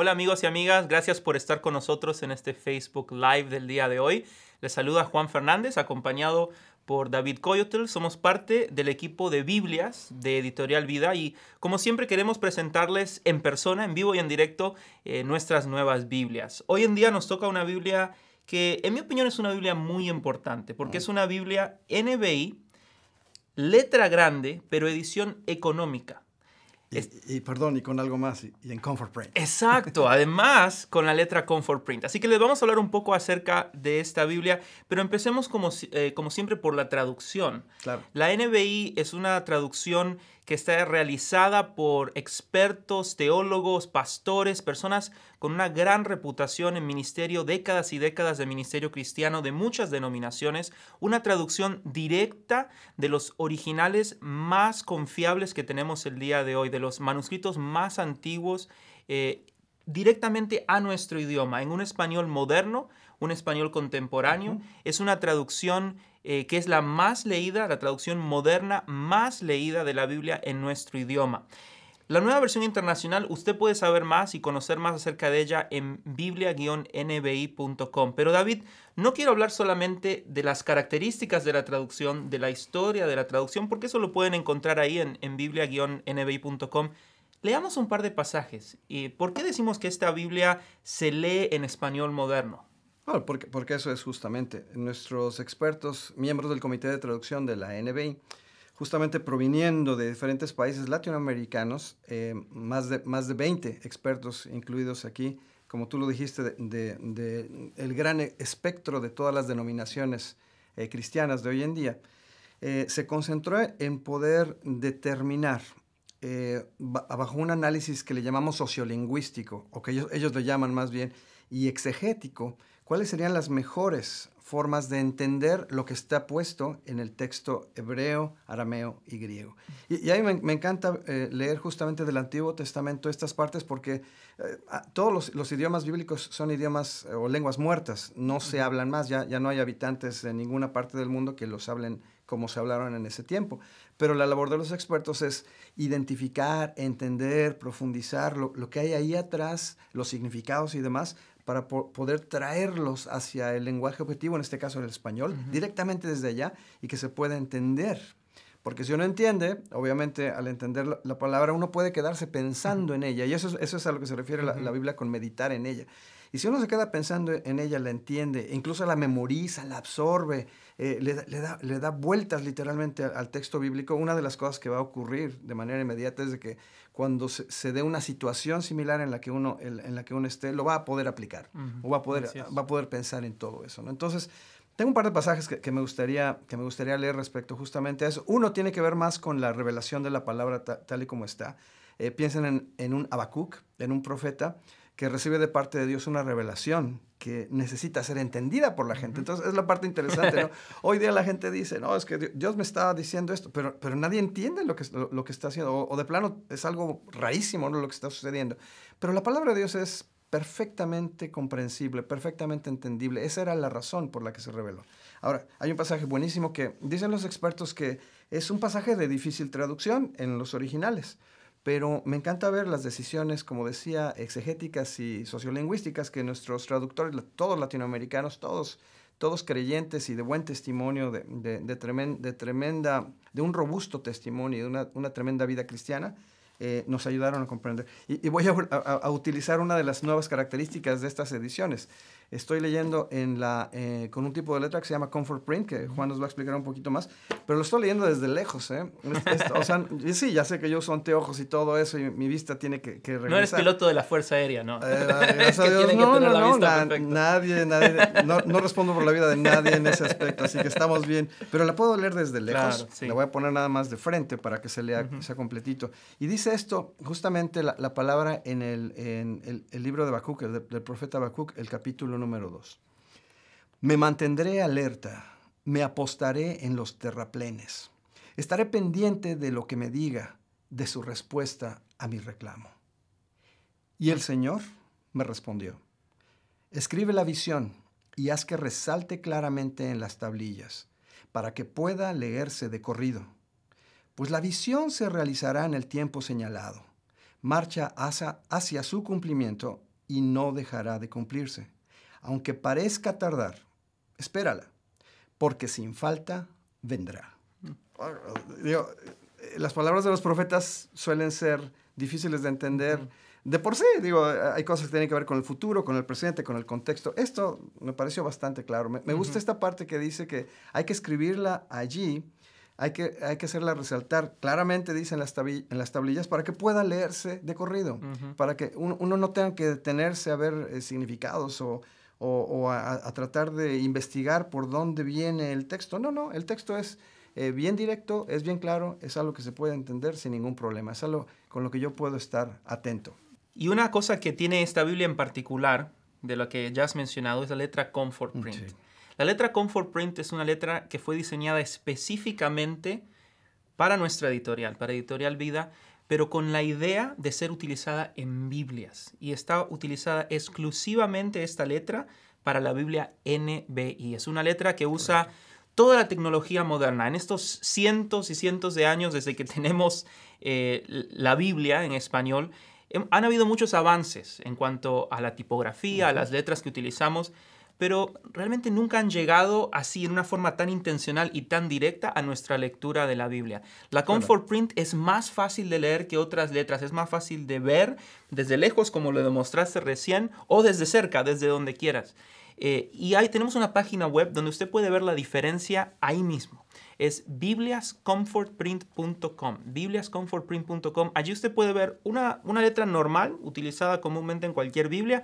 Hola amigos y amigas, gracias por estar con nosotros en este Facebook Live del día de hoy. Les saluda Juan Fernández, acompañado por David Coyotel. Somos parte del equipo de Biblias de Editorial Vida y como siempre queremos presentarles en persona, en vivo y en directo, eh, nuestras nuevas Biblias. Hoy en día nos toca una Biblia que en mi opinión es una Biblia muy importante porque es una Biblia NBI, letra grande, pero edición económica. Y, perdón, y con algo más, y, en Comfort Print. Exacto, además con la letra Comfort Print. Así que les vamos a hablar un poco acerca de esta Biblia, pero empecemos como, eh, como siempre por la traducción. La NBI es una traducción que está realizada por expertos, teólogos, pastores, personas con una gran reputación en ministerio, décadas y décadas de ministerio cristiano de muchas denominaciones, una traducción directa de los originales más confiables que tenemos el día de hoy, de los manuscritos más antiguos eh, directamente a nuestro idioma, en un español moderno, un español contemporáneo. Es una traducción eh, que es la más leída, la traducción moderna más leída de la Biblia en nuestro idioma. La nueva versión internacional, usted puede saber más y conocer más acerca de ella en biblia-nbi.com. Pero David, no quiero hablar solamente de las características de la traducción, de la historia de la traducción, porque eso lo pueden encontrar ahí en, en biblia-nbi.com. Leamos un par de pasajes. ¿Y ¿Por qué decimos que esta Biblia se lee en español moderno? Ah, porque, porque eso es justamente. Nuestros expertos, miembros del Comité de Traducción de la NBI, justamente proviniendo de diferentes países latinoamericanos, eh, más, de, más de 20 expertos incluidos aquí, como tú lo dijiste, de, el gran espectro de todas las denominaciones eh, cristianas de hoy en día, eh, se concentró en poder determinar bajo un análisis que le llamamos sociolingüístico, o que ellos, ellos lo llaman más bien, y exegético, ¿Cuáles serían las mejores formas de entender lo que está puesto en el texto hebreo, arameo y griego. Y, ahí me, encanta eh, leer justamente del Antiguo Testamento estas partes porque eh, todos los, idiomas bíblicos son idiomas eh, o lenguas muertas, no se hablan más, ya, ya no hay habitantes de ninguna parte del mundo que los hablen como se hablaron en ese tiempo. Pero la labor de los expertos es identificar, entender, profundizar lo, lo que hay ahí atrás, los significados y demás, para poder traerlos hacia el lenguaje objetivo, en este caso el español, directamente desde allá y que se pueda entender. Porque si uno entiende, obviamente al entender la, palabra uno puede quedarse pensando en ella. Y eso, eso es a lo que se refiere la, la Biblia con meditar en ella. Y si uno se queda pensando en ella, la entiende, incluso la memoriza, la absorbe, eh, le, da, le, da, vueltas literalmente al, texto bíblico, una de las cosas que va a ocurrir de manera inmediata es de que cuando se, dé una situación similar en la que uno, en, la que uno esté, lo va a poder aplicar o va a poder, va a poder pensar en todo eso. ¿no? Entonces, tengo un par de pasajes que, me gustaría, que me gustaría leer respecto justamente a eso. Uno tiene que ver más con la revelación de la palabra tal y como está. Eh, piensen en, en un Habacuc, en un profeta que recibe de parte de Dios una revelación que necesita ser entendida por la gente. Entonces, es la parte interesante, Hoy día la gente dice, no, es que Dios me está diciendo esto, pero, pero nadie entiende lo que, lo, que está haciendo, o, de plano es algo rarísimo lo que está sucediendo. Pero la palabra de Dios es perfectamente comprensible, perfectamente entendible. Esa era la razón por la que se reveló. Ahora, hay un pasaje buenísimo que dicen los expertos que es un pasaje de difícil traducción en los originales pero me encanta ver las decisiones, como decía, exegéticas y sociolingüísticas que nuestros traductores, todos latinoamericanos, todos, todos creyentes y de buen testimonio, de, de tremenda, de un robusto testimonio y de una, tremenda vida cristiana, eh, nos ayudaron a comprender. Y, voy a, utilizar una de las nuevas características de estas ediciones. Estoy leyendo en la, eh, con un tipo de letra que se llama Comfort Print, que Juan nos va a explicar un poquito más, pero lo estoy leyendo desde lejos, ¿eh? o sea, sí, ya sé que yo uso anteojos y todo eso, y mi vista tiene que, regresar. No eres piloto de la Fuerza Aérea, ¿no? Eh, gracias a Dios, no, no, no, nadie, nadie, no, respondo por la vida de nadie en ese aspecto, así que estamos bien. Pero la puedo leer desde lejos, claro, la voy a poner nada más de frente para que se lea, sea completito. Y dice esto, justamente la, palabra en el, en el, libro de Habacuc, del profeta Bakú, el capítulo Número 2. Me mantendré alerta, me apostaré en los terraplenes. Estaré pendiente de lo que me diga, de su respuesta a mi reclamo. Y el Señor me respondió, escribe la visión y haz que resalte claramente en las tablillas, para que pueda leerse de corrido. Pues la visión se realizará en el tiempo señalado. Marcha hacia su cumplimiento y no dejará de cumplirse. Aunque parezca tardar, espérala, porque sin falta vendrá. las palabras de los profetas suelen ser difíciles de entender. De por sí, digo, hay cosas que tienen que ver con el futuro, con el presente, con el contexto. Esto me pareció bastante claro. Me, gusta esta parte que dice que hay que escribirla allí, hay que, hay que hacerla resaltar. Claramente dice en las, tablillas para que pueda leerse de corrido, para que uno, no tenga que detenerse a ver eh, significados o o, a, tratar de investigar por dónde viene el texto. No, no, el texto es eh, bien directo, es bien claro, es algo que se puede entender sin ningún problema, es algo con lo que yo puedo estar atento. Y una cosa que tiene esta Biblia en particular, de lo que ya has mencionado, es la letra Comfort mm, Print. La letra Comfort Print es una letra que fue diseñada específicamente para nuestra editorial, para Editorial Vida, pero con la idea de ser utilizada en Biblias. Y está utilizada exclusivamente esta letra para la Biblia NBI. Es una letra que usa toda la tecnología moderna. En estos cientos y cientos de años desde que tenemos eh, la Biblia en español, em, han habido muchos avances en cuanto a la tipografía, a las letras que utilizamos, pero realmente nunca han llegado así en una forma tan intencional y tan directa a nuestra lectura de la Biblia. La Comfort Print es más fácil de leer que otras letras, es más fácil de ver desde lejos, como lo demostraste recién, o desde cerca, desde donde quieras. Eh, y ahí tenemos una página web donde usted puede ver la diferencia ahí mismo. Es bibliascomfortprint.com. Bibliascomfortprint.com. Allí usted puede ver una, una letra normal utilizada comúnmente en cualquier Biblia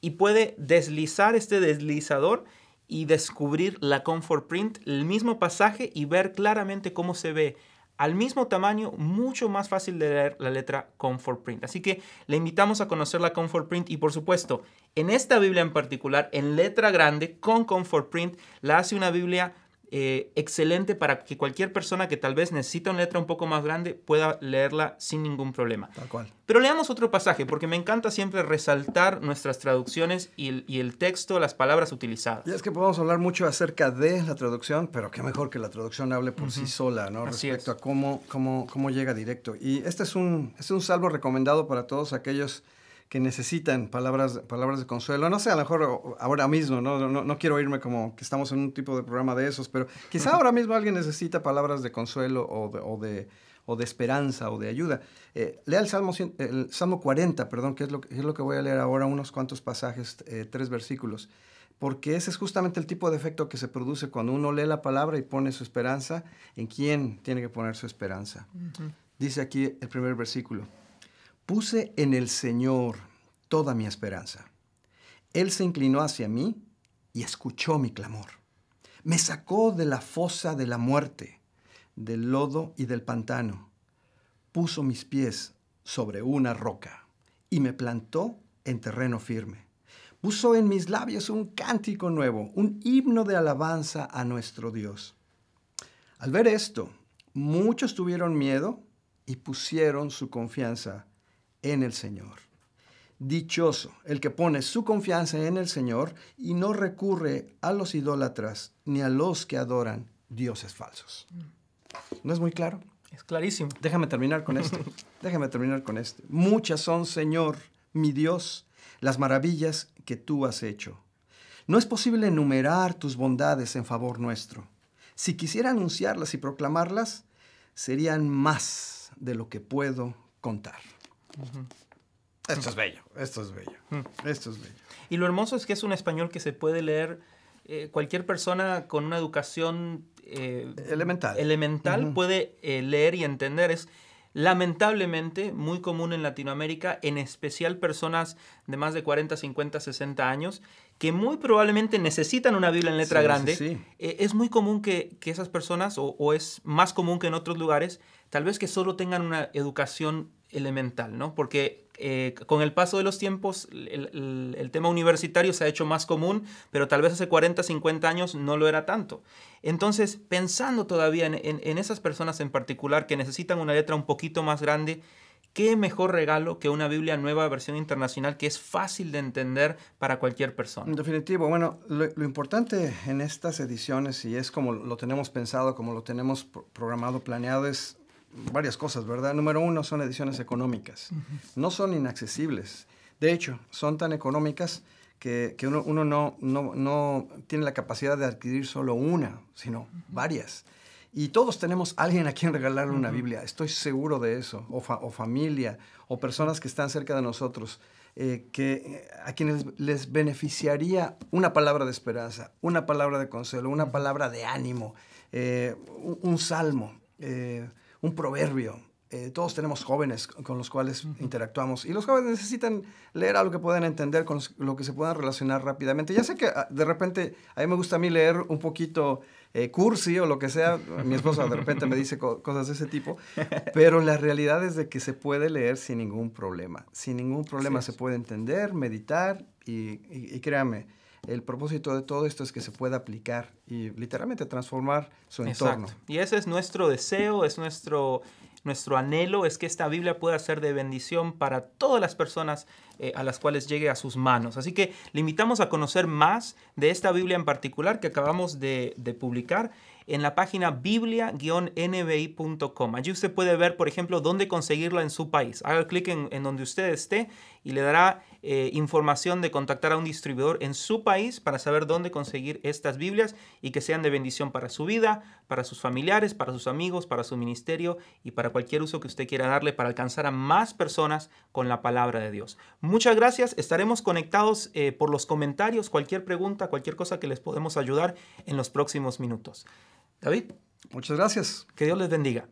y puede deslizar este deslizador y descubrir la Comfort Print, el mismo pasaje y ver claramente cómo se ve. Al mismo tamaño, mucho más fácil de leer la letra Comfort Print. Así que le invitamos a conocer la Comfort Print y por supuesto, en esta Biblia en particular, en letra grande con Comfort Print, la hace una Biblia eh, excelente para que cualquier persona que tal vez necesita una letra un poco más grande pueda leerla sin ningún problema. Tal cual. Pero leamos otro pasaje, porque me encanta siempre resaltar nuestras traducciones y el, texto, las palabras utilizadas. Ya es que podemos hablar mucho acerca de la traducción, pero qué mejor que la traducción hable por sí sola, ¿no? Respecto a cómo, cómo, cómo llega directo. Y este es un, este es un salvo recomendado para todos aquellos que necesitan palabras, palabras de consuelo. No sé, a lo mejor ahora mismo, ¿no? No, quiero irme como que estamos en un tipo de programa de esos, pero quizá ahora mismo alguien necesita palabras de consuelo o de, o de, esperanza o de ayuda. Eh, lea el Salmo, el Salmo 40, perdón, que es, lo, que es lo que voy a leer ahora, unos cuantos pasajes, eh, tres versículos porque ese es justamente el tipo de efecto que se produce cuando uno lee la palabra y pone su esperanza en quién tiene que poner su esperanza. Dice aquí el primer versículo. Puse en el Señor toda mi esperanza. Él se inclinó hacia mí y escuchó mi clamor. Me sacó de la fosa de la muerte, del lodo y del pantano. Puso mis pies sobre una roca y me plantó en terreno firme. Puso en mis labios un cántico nuevo, un himno de alabanza a nuestro Dios. Al ver esto, muchos tuvieron miedo y pusieron su confianza en el Señor. Dichoso el que pone su confianza en el Señor y no recurre a los idólatras ni a los que adoran dioses falsos. ¿No es muy claro? Es clarísimo. Déjame terminar con esto Déjame terminar con esto, Muchas son, Señor, mi Dios, las maravillas que tú has hecho. No es posible enumerar tus bondades en favor nuestro. Si quisiera anunciarlas y proclamarlas, serían más de lo que puedo contar. Esto es bello, esto es bello, esto es bello. Y lo hermoso es que es un español que se puede leer eh, cualquier persona con una educación eh, elemental, elemental puede eh, leer y entender. Es lamentablemente muy común en Latinoamérica, en especial personas de más de 40, 50, 60 años, que muy probablemente necesitan una Biblia en letra grande. es muy común que, esas personas, o, o es más común que en otros lugares, tal vez que solo tengan una educación elemental, ¿no? Porque eh, con el paso de los tiempos el, tema universitario se ha hecho más común, pero tal vez hace 40, 50 años no lo era tanto. Entonces, pensando todavía en, esas personas en particular que necesitan una letra un poquito más grande, ¿qué mejor regalo que una Biblia nueva versión internacional que es fácil de entender para cualquier persona? En definitivo, bueno, lo, lo importante en estas ediciones, y es como lo tenemos pensado, como lo tenemos programado, planeado, es varias cosas, ¿verdad? Número uno, son ediciones económicas. No son inaccesibles. De hecho, son tan económicas que, uno, no, no, tiene la capacidad de adquirir solo una, sino varias. Y todos tenemos alguien a quien regalarle una Biblia, estoy seguro de eso, o, familia, o personas que están cerca de nosotros, eh, que, eh, a quienes les beneficiaría una palabra de esperanza, una palabra de consuelo, una palabra de ánimo, eh, un, salmo un proverbio. Eh, todos tenemos jóvenes con los cuales interactuamos y los jóvenes necesitan leer algo que puedan entender, con lo que se puedan relacionar rápidamente. Ya sé que ah, de repente, a mí me gusta a mí leer un poquito eh, cursi o lo que sea, mi esposa de repente me dice cosas de ese tipo, pero la realidad es de que se puede leer sin ningún problema, sin ningún problema se puede entender, meditar y, y créame, el propósito de todo esto es que se pueda aplicar y literalmente transformar su entorno. Y ese es nuestro deseo, es nuestro, nuestro anhelo, es que esta Biblia pueda ser de bendición para todas las personas eh, a las cuales llegue a sus manos. Así que le invitamos a conocer más de esta Biblia en particular que acabamos de, publicar en la página biblia-nbi.com. Allí usted puede ver, por ejemplo, dónde conseguirla en su país. Haga clic en donde usted esté y le dará eh, información de contactar a un distribuidor en su país para saber dónde conseguir estas Biblias y que sean de bendición para su vida, para sus familiares, para sus amigos, para su ministerio y para cualquier uso que usted quiera darle para alcanzar a más personas con la palabra de Dios. Muchas gracias, estaremos conectados eh, por los comentarios, cualquier pregunta, cualquier cosa que les podemos ayudar en los próximos minutos. David. Muchas gracias. Que Dios les bendiga.